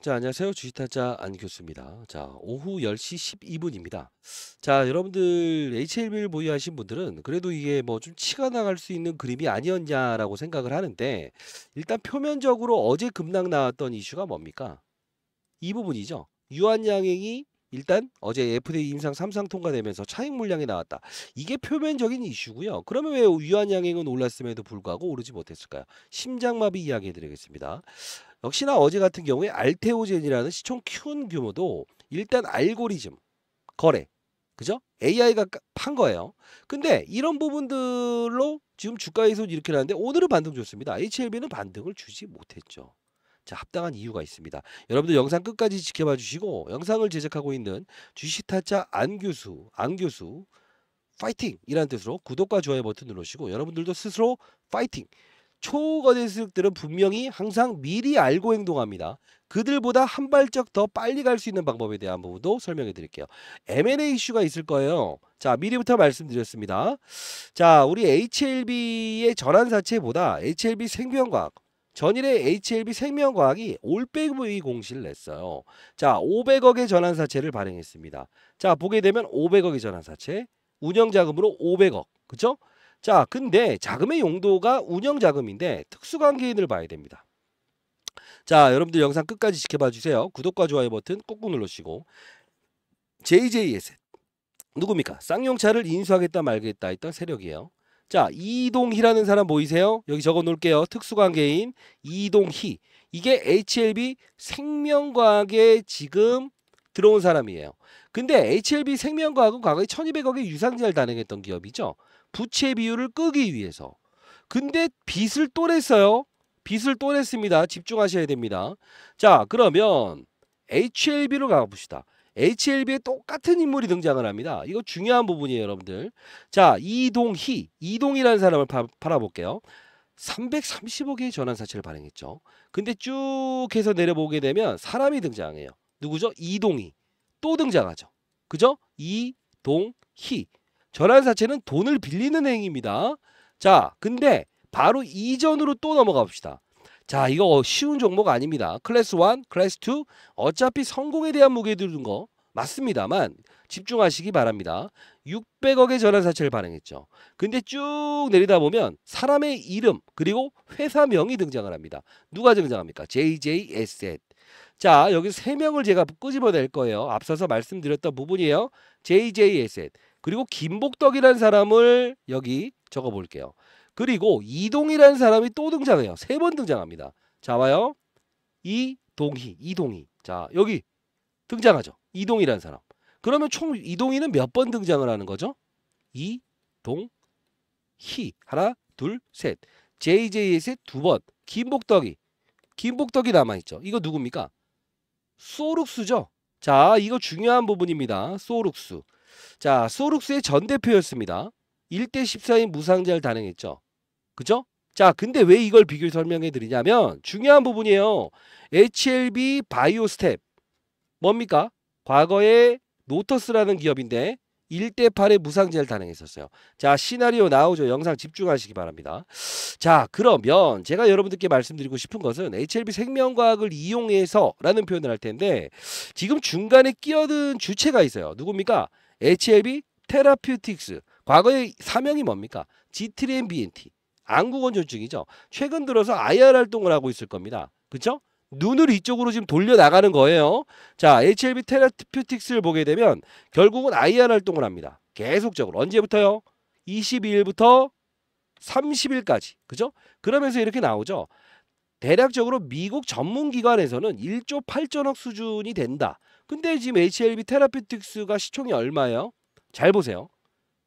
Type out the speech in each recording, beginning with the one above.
자, 안녕하세요. 주식타자 안 교수입니다. 자, 오후 10시 12분입니다. 자, 여러분들 HLB를 보유하신 분들은 그래도 이게 뭐 좀 치가 나갈 수 있는 그림이 아니었냐라고 생각을 하는데 일단 표면적으로 어제 급락 나왔던 이슈가 뭡니까? 이 부분이죠. 유한양행이 일단 어제 FDA 임상 3상 통과되면서 차익 물량이 나왔다. 이게 표면적인 이슈고요. 그러면 왜 위안양행은 올랐음에도 불구하고 오르지 못했을까요? 심장마비 이야기해드리겠습니다. 역시나 어제 같은 경우에 알테오젠이라는 시총 큐운 규모도 일단 알고리즘, 거래, 그죠? AI가 판 거예요. 근데 이런 부분들로 지금 주가에서 이렇게 나는데 오늘은 반등 좋습니다 HLB는 반등을 주지 못했죠. 자, 합당한 이유가 있습니다. 여러분들 영상 끝까지 지켜봐 주시고 영상을 제작하고 있는 주식타짜 안 교수, 안 교수 파이팅이라는 뜻으로 구독과 좋아요 버튼 누르시고 여러분들도 스스로 파이팅. 초거대 수력들은 분명히 항상 미리 알고 행동합니다. 그들보다 한 발짝 더 빨리 갈 수 있는 방법에 대한 부분도 설명해 드릴게요. M&A 이슈가 있을 거예요. 자, 미리부터 말씀드렸습니다. 자, 우리 HLB의 전환사채보다 HLB 생명과학 전일의 HLB 생명과학이 올빼미이 공시를 냈어요. 자, 500억의 전환사채를 발행했습니다. 자, 보게 되면 500억의 전환사채, 운영자금으로 500억, 그쵸? 자, 근데 자금의 용도가 운영자금인데 특수관계인을 봐야 됩니다. 자, 여러분들 영상 끝까지 지켜봐 주세요. 구독과 좋아요 버튼 꾹꾹 눌러주시고 JJ에셋, 누굽니까? 쌍용차를 인수하겠다 말겠다 했던 세력이에요. 자 이동희라는 사람 보이세요? 여기 적어 놓을게요. 특수관계인 이동희. 이게 HLB 생명과학에 지금 들어온 사람이에요. 근데 HLB 생명과학은 과거에 1200억의 유상자를 단행했던 기업이죠. 부채 비율을 끄기 위해서. 근데 빚을 또 냈어요. 빚을 또 냈습니다. 집중하셔야 됩니다. 자 그러면 HLB로 가봅시다. HLB에 똑같은 인물이 등장을 합니다. 이거 중요한 부분이에요, 여러분들. 자, 이동희. 이동이라는 사람을 파, 팔아볼게요. 330억의 전환 사채를 발행했죠. 근데 쭉 해서 내려보게 되면 사람이 등장해요. 누구죠? 이동희. 또 등장하죠. 그죠? 이동희. 전환 사채는 돈을 빌리는 행위입니다. 자, 근데 바로 이전으로 또 넘어가 봅시다. 자, 이거 쉬운 종목 아닙니다. 클래스 1, 클래스 2 어차피 성공에 대한 무게 두는 거 맞습니다만 집중하시기 바랍니다. 600억의 전환사채를 발행했죠. 근데 쭉 내리다 보면 사람의 이름 그리고 회사명이 등장을 합니다. 누가 등장합니까? JJ s 셋 자, 여기 세명을 제가 끄집어낼 거예요. 앞서서 말씀드렸던 부분이에요. JJ s 셋 그리고 김복덕이라는 사람을 여기 적어 볼게요. 그리고 이동이라는 사람이 또 등장해요. 세 번 등장합니다. 자 봐요. 이동희, 이동희. 자 여기 등장하죠. 이동희라는 사람. 그러면 총 이동희는 몇 번 등장을 하는 거죠? 이동희 하나 둘 셋. JJ에서 두 번. 김복덕이 김복덕이 남아있죠. 이거 누굽니까? 소룩수죠. 자 이거 중요한 부분입니다. 소룩수. 자 소룩수의 전 대표였습니다. 1대 14인 무상자를 단행했죠. 그죠? 자, 근데 왜 이걸 비교 설명해 드리냐면 중요한 부분이에요. HLB 바이오스텝 뭡니까? 과거에 노터스라는 기업인데 1대 8의 무상제를 단행했었어요. 자, 시나리오 나오죠. 영상 집중하시기 바랍니다. 자, 그러면 제가 여러분들께 말씀드리고 싶은 것은 HLB 생명과학을 이용해서라는 표현을 할 텐데 지금 중간에 끼어든 주체가 있어요. 누굽니까? HLB 테라퓨틱스. 과거의 사명이 뭡니까? G3M BNT. 안구건조증이죠. 최근 들어서 IR 활동을 하고 있을 겁니다. 그렇죠? 눈을 이쪽으로 지금 돌려 나가는 거예요. 자, HLB 테라피틱스를 보게 되면 결국은 IR 활동을 합니다. 계속적으로 언제부터요? 22일부터 30일까지. 그죠? 그러면서 이렇게 나오죠. 대략적으로 미국 전문 기관에서는 1조 8천억 수준이 된다. 근데 지금 HLB 테라피틱스가 시총이 얼마예요? 잘 보세요.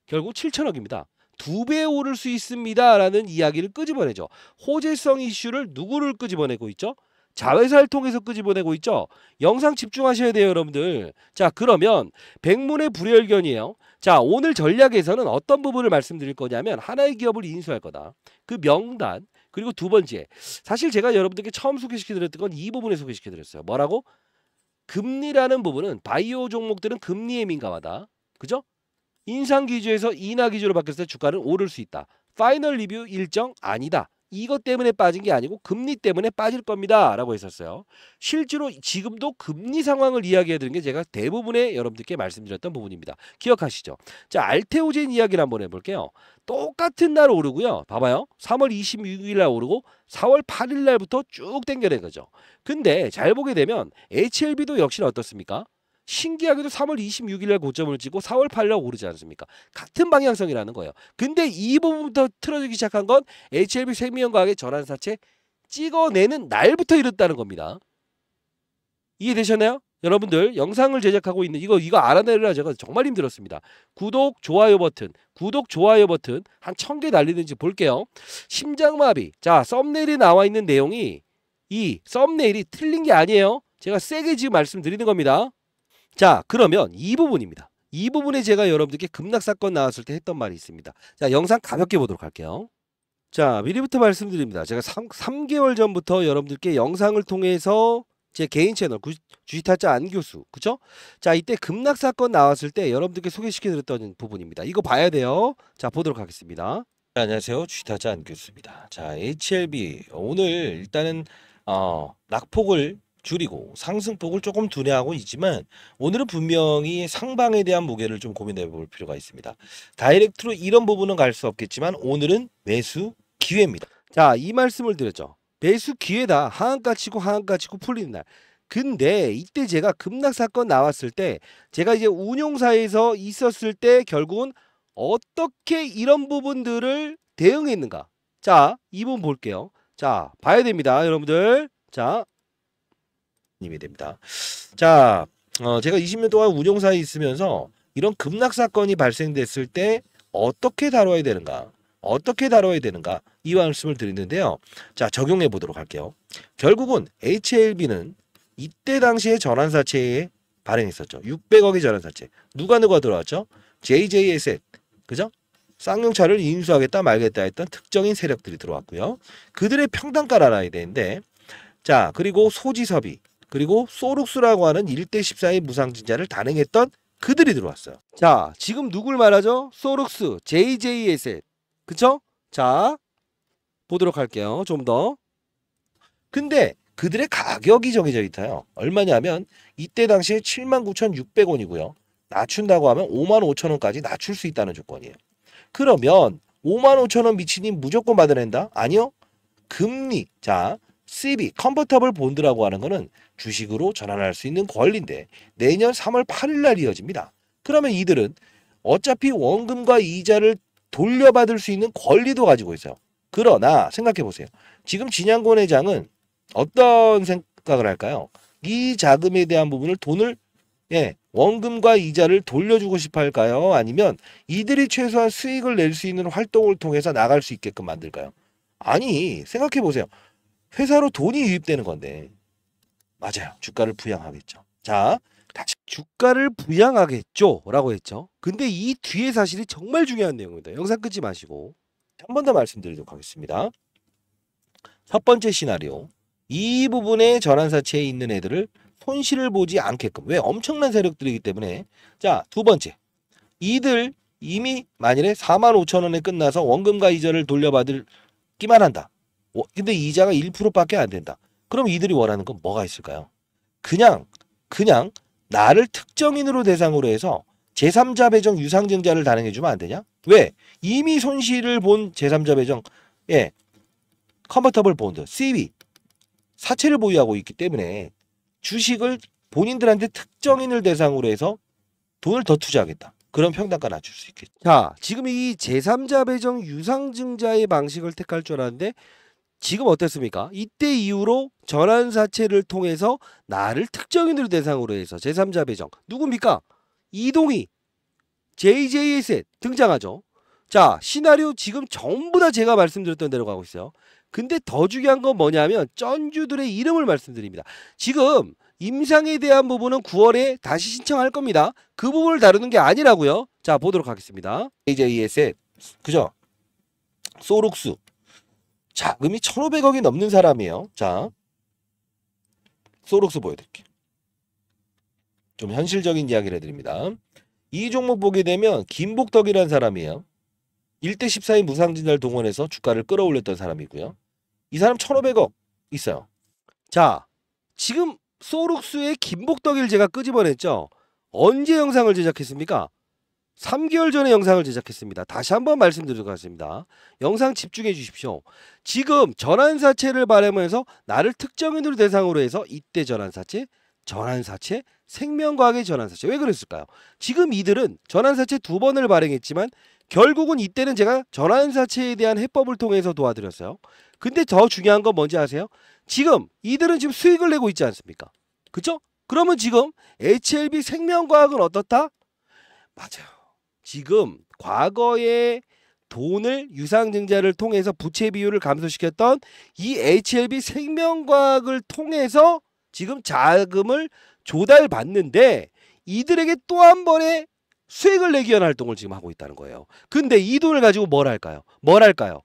결국 7천억입니다. 두배 오를 수 있습니다라는 이야기를 끄집어내죠. 호재성 이슈를 누구를 끄집어내고 있죠? 자회사를 통해서 끄집어내고 있죠. 영상 집중하셔야 돼요, 여러분들. 자, 그러면 백문의 불여일견이에요. 자, 오늘 전략에서는 어떤 부분을 말씀드릴 거냐면 하나의 기업을 인수할 거다. 그 명단 그리고 두 번째 사실 제가 여러분들께 처음 소개시켜드렸던 건 이 부분에 소개시켜드렸어요. 뭐라고? 금리라는 부분은 바이오 종목들은 금리에 민감하다. 그죠? 인상 기조에서 인하 기조로 바뀌었을 때 주가는 오를 수 있다. 파이널 리뷰 일정 아니다. 이것 때문에 빠진 게 아니고 금리 때문에 빠질 겁니다. 라고 했었어요. 실제로 지금도 금리 상황을 이야기해 드린 게 제가 대부분의 여러분들께 말씀드렸던 부분입니다. 기억하시죠? 자, 알테오젠 이야기를 한번 해볼게요. 똑같은 날 오르고요. 봐봐요. 3월 26일 날 오르고 4월 8일 날부터 쭉 땡겨낸 거죠. 근데 잘 보게 되면 HLB도 역시 어떻습니까? 신기하게도 3월 26일 날 고점을 찍고 4월 8일 날 오르지 않습니까? 같은 방향성이라는 거예요. 근데 이 부분부터 틀어지기 시작한 건 HLB 생명과학의 전환사채 찍어내는 날부터 이랬다는 겁니다. 이해되셨나요? 여러분들 영상을 제작하고 있는 이거 이거 알아내려 제가 정말 힘들었습니다. 구독 좋아요 버튼 구독 좋아요 버튼 한 천 개 날리는지 볼게요. 심장마비 자 썸네일에 나와 있는 내용이 이 썸네일이 틀린 게 아니에요. 제가 세게 지금 말씀드리는 겁니다. 자 그러면 이 부분입니다. 이 부분에 제가 여러분들께 급락 사건 나왔을 때 했던 말이 있습니다. 자 영상 가볍게 보도록 할게요. 자 미리부터 말씀드립니다. 제가 3, 3개월 전부터 여러분들께 영상을 통해서 제 개인 채널 주시타짜안 교수 그쵸? 자 이때 급락 사건 나왔을 때 여러분들께 소개시켜드렸던 부분입니다. 이거 봐야 돼요. 자 보도록 하겠습니다. 자, 네, 안녕하세요 주시타짜안 교수입니다. 자 HLB 오늘 일단은 어, 낙폭을 줄이고 상승폭을 조금 둔해하고 있지만 오늘은 분명히 상방에 대한 무게를 좀 고민해 볼 필요가 있습니다. 다이렉트로 이런 부분은 갈 수 없겠지만 오늘은 매수 기회입니다. 자, 이 말씀을 드렸죠. 매수 기회다. 하한가 치고 하한가 치고 풀리는 날. 근데 이때 제가 급락 사건 나왔을 때 제가 이제 운용사에서 있었을 때 결국은 어떻게 이런 부분들을 대응했는가. 자, 이분 볼게요. 자, 봐야 됩니다. 여러분들. 자, 님이 됩니다. 자, 어, 제가 20년 동안 운용사에 있으면서 이런 급락 사건이 발생됐을 때 어떻게 다뤄야 되는가? 어떻게 다뤄야 되는가? 이 말씀을 드리는데요. 자, 적용해 보도록 할게요. 결국은 HLB는 이때 당시에 전환사채에 발행했었죠. 600억의 전환사채. 누가 누가 들어왔죠? JJSN. 그죠? 쌍용차를 인수하겠다 말겠다 했던 특정인 세력들이 들어왔고요. 그들의 평단가를 알아야 되는데 자, 그리고 소지섭이 그리고 소룩스라고 하는 1대 14의 무상진자를 단행했던 그들이 들어왔어요. 자, 지금 누굴 말하죠? 소룩스, JJ에셋. 그쵸? 자, 보도록 할게요. 좀 더. 근데 그들의 가격이 정해져 있어요. 얼마냐면 이때 당시에 79,600원이고요. 낮춘다고 하면 55,000원까지 낮출 수 있다는 조건이에요. 그러면 55,000원 미치니 무조건 받아낸다? 아니요. 금리. 자, CB 컨버터블 본드라고 하는 것은 주식으로 전환할 수 있는 권리인데 내년 3월 8일 날 이어집니다. 그러면 이들은 어차피 원금과 이자를 돌려받을 수 있는 권리도 가지고 있어요. 그러나 생각해 보세요. 지금 진양권 회장은 어떤 생각을 할까요? 이 자금에 대한 부분을 돈을 예, 원금과 이자를 돌려주고 싶어 할까요? 아니면 이들이 최소한 수익을 낼 수 있는 활동을 통해서 나갈 수 있게끔 만들까요? 아니, 생각해 보세요. 회사로 돈이 유입되는 건데 맞아요. 주가를 부양하겠죠. 자, 다시 주가를 부양하겠죠라고 했죠. 근데 이 뒤에 사실이 정말 중요한 내용입니다. 영상 끄지 마시고 한 번 더 말씀드리도록 하겠습니다. 첫 번째 시나리오. 이 부분에 전환사채에 있는 애들을 손실을 보지 않게끔. 왜? 엄청난 세력들이기 때문에. 자, 두 번째. 이들 이미 만일에 4만 5천 원에 끝나서 원금과 이자를 돌려받을기만 한다. 근데 이자가 1%밖에 안 된다. 그럼 이들이 원하는 건 뭐가 있을까요? 그냥 그냥 나를 특정인으로 대상으로 해서 제3자 배정 유상증자를 단행해주면 안 되냐? 왜? 이미 손실을 본 제3자 배정, 예, 컨버터블 본드, CB, 사채를 보유하고 있기 때문에 주식을 본인들한테 특정인을 대상으로 해서 돈을 더 투자하겠다. 그런 평단가 낮출 수 있겠죠. 자, 지금 이 제3자 배정 유상증자의 방식을 택할 줄 알았는데 지금 어땠습니까? 이때 이후로 전환사채를 통해서 나를 특정인으로 대상으로 해서 제3자 배정 누굽니까? 이동희 JJS에 등장하죠. 자 시나리오 지금 전부 다 제가 말씀드렸던 대로 가고 있어요. 근데 더 중요한 건 뭐냐면 전주들의 이름을 말씀드립니다. 지금 임상에 대한 부분은 9월에 다시 신청할 겁니다. 그 부분을 다루는 게 아니라고요. 자 보도록 하겠습니다. JJS에 그죠? 소록수 자금이 1,500억이 넘는 사람이에요. 자, 소록스 보여드릴게요. 좀 현실적인 이야기를 해드립니다. 이 종목 보게 되면 김복덕이라는 사람이에요. 1대 1 4의 무상진을 동원해서 주가를 끌어올렸던 사람이고요. 이 사람 1,500억 있어요. 자, 지금 소록스의 김복덕일 제가 끄집어냈죠. 언제 영상을 제작했습니까? 3개월 전에 영상을 제작했습니다. 다시 한번 말씀드리겠습니다. 영상 집중해 주십시오. 지금 전환사채를 바라면서 나를 특정인으로 대상으로 해서 이때 전환사채, 전환사채, 생명과학의 전환사채. 왜 그랬을까요? 지금 이들은 전환사채 두 번을 발행했지만 결국은 이때는 제가 전환사채에 대한 해법을 통해서 도와드렸어요. 근데 더 중요한 건 뭔지 아세요? 지금 이들은 지금 수익을 내고 있지 않습니까? 그죠? 그러면 지금 HLB 생명과학은 어떻다? 맞아요. 지금 과거에 돈을 유상증자를 통해서 부채 비율을 감소시켰던 이 HLB 생명과학을 통해서 지금 자금을 조달받는데 이들에게 또 한 번의 수익을 내기 위한 활동을 지금 하고 있다는 거예요. 근데 이 돈을 가지고 뭘 할까요? 뭘 할까요?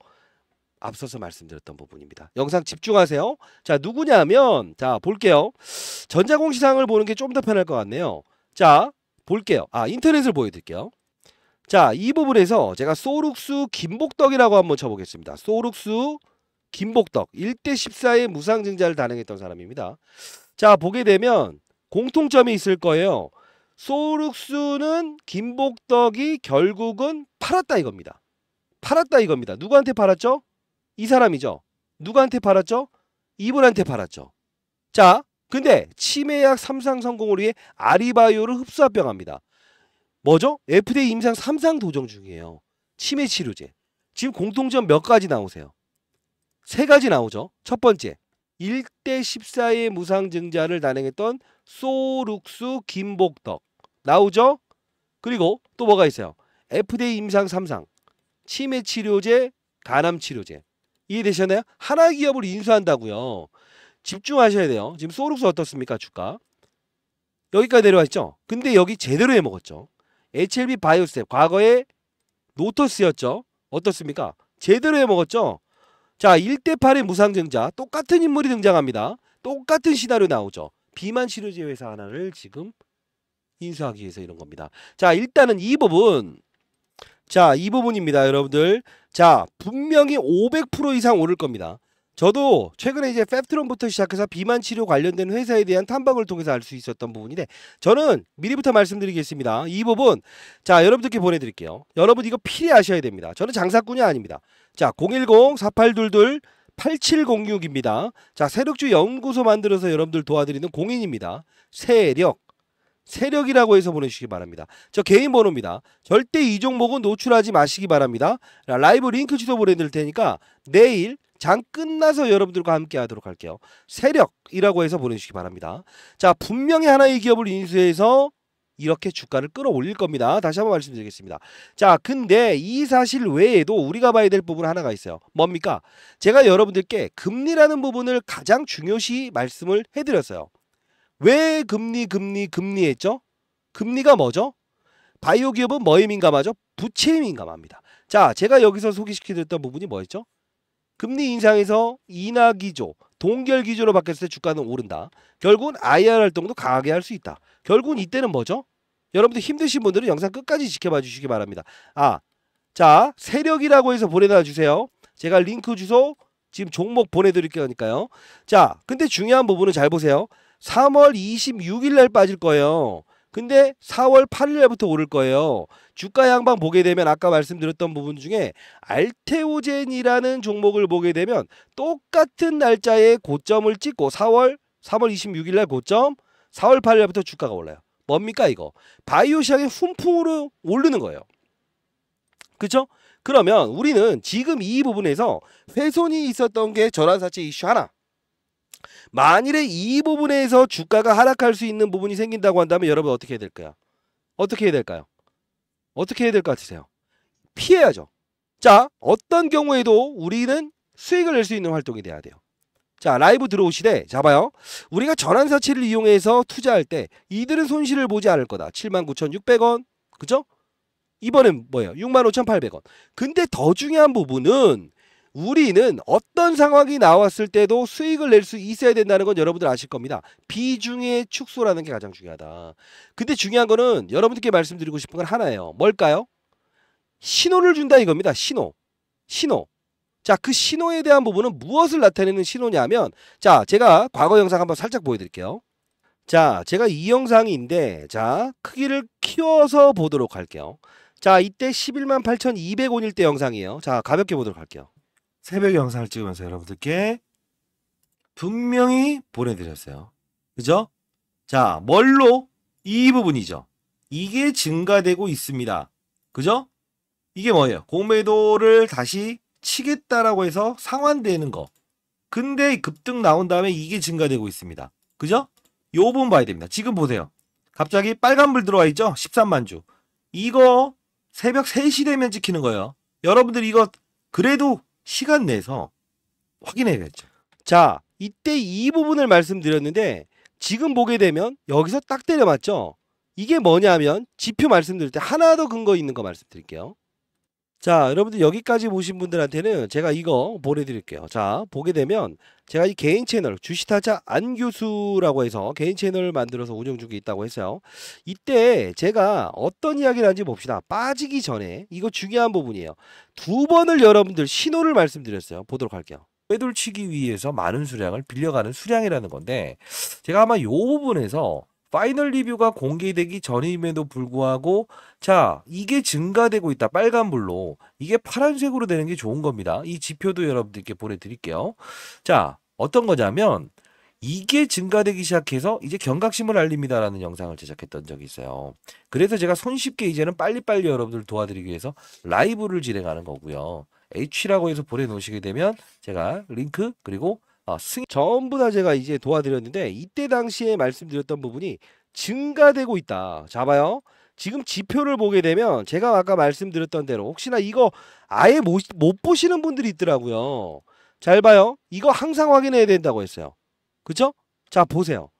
앞서서 말씀드렸던 부분입니다. 영상 집중하세요. 자, 누구냐면 자, 볼게요. 전자공 시상을 보는 게 좀 더 편할 것 같네요. 자, 볼게요. 아, 인터넷을 보여 드릴게요. 자, 이 부분에서 제가 소룩수 김복덕이라고 한번 쳐보겠습니다. 소룩수 김복덕 1대 14의 무상증자를 단행했던 사람입니다. 자, 보게 되면 공통점이 있을 거예요. 소룩수는 김복덕이 결국은 팔았다 이겁니다. 팔았다 이겁니다. 누구한테 팔았죠? 이 사람이죠. 누구한테 팔았죠? 이분한테 팔았죠. 자, 근데 치매약 삼상 성공을 위해 아리바이오를 흡수합병합니다. 뭐죠? FDA 임상 3상 도정 중이에요. 치매 치료제. 지금 공통점 몇 가지 나오세요? 세 가지 나오죠. 첫 번째, 1대 14의 무상증자를 단행했던 소룩수 김복덕 나오죠? 그리고 또 뭐가 있어요? FDA 임상 3상, 치매 치료제, 간암 치료제. 이해되셨나요? 하나 기업을 인수한다고요. 집중하셔야 돼요. 지금 소룩수 어떻습니까? 주가. 여기까지 내려왔죠? 근데 여기 제대로 해먹었죠. HLB 바이오셉 과거에 노토스였죠. 어떻습니까? 제대로 해먹었죠. 자 1대8의 무상증자 똑같은 인물이 등장합니다. 똑같은 시나리오 나오죠. 비만 치료제 회사 하나를 지금 인수하기 위해서 이런 겁니다. 자 일단은 이 부분 자 이 부분입니다 여러분들 자 분명히 500% 이상 오를 겁니다. 저도 최근에 이제 펩트론부터 시작해서 비만 치료 관련된 회사에 대한 탐방을 통해서 알 수 있었던 부분인데 저는 미리부터 말씀드리겠습니다. 이 부분 자 여러분들께 보내드릴게요. 여러분 이거 필히 아셔야 됩니다. 저는 장사꾼이 아닙니다. 자010-4822 8706입니다. 자, 세력주 연구소 만들어서 여러분들 도와드리는 공인입니다. 세력. 세력이라고 해서 보내주시기 바랍니다. 저 개인 번호입니다. 절대 이 종목은 노출하지 마시기 바랍니다. 라이브 링크 주소 보내드릴 테니까 내일 장 끝나서 여러분들과 함께 하도록 할게요. 세력이라고 해서 보내주시기 바랍니다. 자, 분명히 하나의 기업을 인수해서 이렇게 주가를 끌어올릴 겁니다. 다시 한번 말씀드리겠습니다. 자, 근데 이 사실 외에도 우리가 봐야 될 부분 하나가 있어요. 뭡니까? 제가 여러분들께 금리라는 부분을 가장 중요시 말씀을 해드렸어요. 왜 금리, 금리, 금리 했죠? 금리가 뭐죠? 바이오 기업은 뭐에 민감하죠? 부채에 민감합니다. 자, 제가 여기서 소개시켜드렸던 부분이 뭐였죠? 금리 인상에서 인하 기조, 동결 기조로 바뀌었을 때 주가는 오른다. 결국은 IR 활동도 강하게 할 수 있다. 결국은 이때는 뭐죠? 여러분들 힘드신 분들은 영상 끝까지 지켜봐 주시기 바랍니다. 아, 자 세력이라고 해서 보내놔 주세요. 제가 링크 주소 지금 종목 보내드릴 거니까요. 자, 근데 중요한 부분은 잘 보세요. 3월 26일 날 빠질 거예요. 근데 4월 8일부터 오를 거예요. 주가 양방 보게 되면 아까 말씀드렸던 부분 중에 알테오젠이라는 종목을 보게 되면 똑같은 날짜에 고점을 찍고 4월 3월 26일 날 고점 4월 8일 부터 주가가 올라요. 뭡니까 이거? 바이오 시장의 훈풍으로 오르는 거예요. 그렇죠? 그러면 우리는 지금 이 부분에서 훼손이 있었던 게 전환사채 이슈 하나 만일에 이 부분에서 주가가 하락할 수 있는 부분이 생긴다고 한다면 여러분 어떻게 해야 될까요? 어떻게 해야 될까요? 어떻게 해야 될 것 같으세요? 피해야죠. 자, 어떤 경우에도 우리는 수익을 낼 수 있는 활동이 돼야 돼요. 자, 라이브 들어오시되, 잡아요. 우리가 전환사채를 이용해서 투자할 때 이들은 손실을 보지 않을 거다. 79,600원. 그죠? 이번엔 뭐예요? 65,800원. 근데 더 중요한 부분은 우리는 어떤 상황이 나왔을 때도 수익을 낼 수 있어야 된다는 건 여러분들 아실 겁니다. 비중의 축소라는 게 가장 중요하다. 근데 중요한 거는 여러분들께 말씀드리고 싶은 건 하나예요. 뭘까요? 신호를 준다 이겁니다. 신호. 신호. 자, 그 신호에 대한 부분은 무엇을 나타내는 신호냐면 자, 제가 과거 영상 한번 살짝 보여드릴게요. 자, 제가 이 영상인데 자, 크기를 키워서 보도록 할게요. 자, 이때 118,200원일 때 영상이에요. 자, 가볍게 보도록 할게요. 새벽 영상을 찍으면서 여러분들께 분명히 보내드렸어요. 그죠? 자, 뭘로? 이 부분이죠. 이게 증가되고 있습니다. 그죠? 이게 뭐예요? 공매도를 다시 치겠다라고 해서 상환되는 거. 근데 급등 나온 다음에 이게 증가되고 있습니다. 그죠? 요 부분 봐야 됩니다. 지금 보세요. 갑자기 빨간불 들어와 있죠? 13만 주. 이거 새벽 3시 되면 찍히는 거예요. 여러분들 이거 그래도 시간 내서 확인해야되죠 자, 이때 이 부분을 말씀드렸는데 지금 보게 되면 여기서 딱 때려 맞죠? 이게 뭐냐면 지표 말씀드릴 때 하나 더 근거 있는 거 말씀드릴게요. 자, 여러분들 여기까지 보신 분들한테는 제가 이거 보내드릴게요. 자, 보게 되면 제가 이 개인 채널 주식타자 안 교수라고 해서 개인 채널을 만들어서 운영 중에 있다고 했어요. 이때 제가 어떤 이야기를 하는지 봅시다. 빠지기 전에 이거 중요한 부분이에요. 두 번을 여러분들 신호를 말씀드렸어요. 보도록 할게요. 빼돌치기 위해서 많은 수량을 빌려가는 수량이라는 건데 제가 아마 요 부분에서 파이널 리뷰가 공개되기 전임에도 불구하고 자 이게 증가되고 있다 빨간불로 이게 파란색으로 되는 게 좋은 겁니다 이 지표도 여러분들께 보내드릴게요 자 어떤 거냐면 이게 증가되기 시작해서 이제 경각심을 알립니다라는 영상을 제작했던 적이 있어요. 그래서 제가 손쉽게 이제는 빨리빨리 여러분들 도와드리기 위해서 라이브를 진행하는 거고요. H라고 해서 보내놓으시게 되면 제가 링크 그리고 어, 승 전부 다 제가 이제 도와드렸는데 이때 당시에 말씀드렸던 부분이 증가되고 있다. 자 봐요. 지금 지표를 보게 되면 제가 아까 말씀드렸던 대로 혹시나 이거 아예 못, 못 보시는 분들이 있더라고요. 잘 봐요. 이거 항상 확인해야 된다고 했어요. 그쵸자 보세요.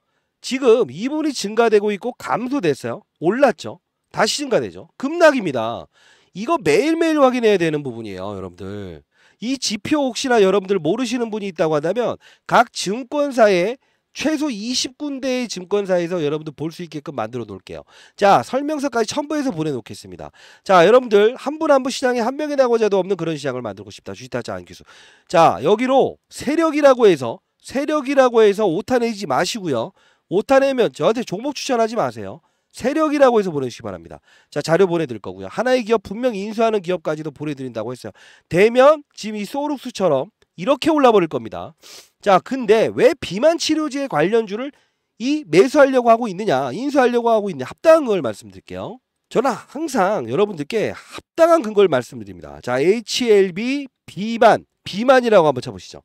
지금 이분이 증가되고 있고 감소됐어요. 올랐죠. 다시 증가되죠. 급락입니다. 이거 매일매일 확인해야 되는 부분이에요. 여러분들. 이 지표 혹시나 여러분들 모르시는 분이 있다고 한다면 각 증권사의 최소 20군데의 증권사에서 여러분들 볼 수 있게끔 만들어 놓을게요. 자, 설명서까지 첨부해서 보내놓겠습니다. 자, 여러분들 한 분 한 분 시장에 한명이 나고자도 없는 그런 시장을 만들고 싶다. 주식타자 안기수. 자, 여기로 세력이라고 해서 세력이라고 해서 오타 내지 마시고요. 오타 내면 저한테 종목 추천하지 마세요. 세력이라고 해서 보내주시기 바랍니다. 자 자료 보내드릴 거고요. 하나의 기업 분명히 인수하는 기업까지도 보내드린다고 했어요. 대면 지금 이 소룩수처럼 이렇게 올라버릴 겁니다. 자 근데 왜 비만 치료제 관련주를 이 매수하려고 하고 있느냐 인수하려고 하고 있느냐 합당한 걸 말씀드릴게요. 저는 항상 여러분들께 합당한 근거를 말씀드립니다. 자 HLB 비만 비만이라고 한번 쳐보시죠.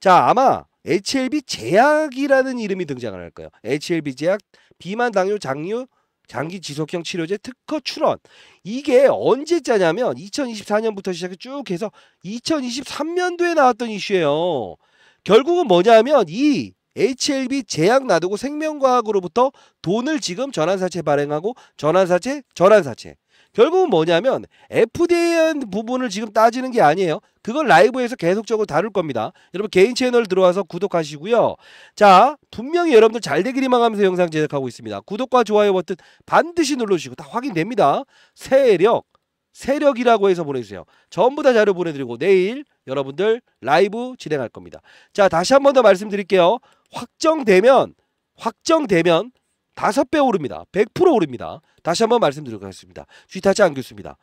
자 아마 HLB 제약이라는 이름이 등장을 할 거예요. HLB 제약 비만 당뇨 장류 장기 지속형 치료제 특허 출원 이게 언제 짜냐면 2024년부터 시작해 쭉 해서 2023년도에 나왔던 이슈예요. 결국은 뭐냐면 이 HLB 제약 놔두고 생명과학으로부터 돈을 지금 전환사채 발행하고 전환사채 전환사채 결국은 뭐냐면 f d a 부분을 지금 따지는 게 아니에요. 그걸 라이브에서 계속적으로 다룰 겁니다. 여러분 개인 채널 들어와서 구독하시고요. 자 분명히 여러분들 잘 되기리만 하면서 영상 제작하고 있습니다. 구독과 좋아요 버튼 반드시 눌러주시고 다 확인됩니다. 세력 세력이라고 해서 보내주세요. 전부 다 자료 보내드리고 내일 여러분들 라이브 진행할 겁니다. 자 다시 한 번 더 말씀드릴게요. 확정되면 확정되면 다섯 배 오릅니다. 100% 오릅니다. 다시 한번 말씀드리겠습니다. 쥐타지안 교수입니다.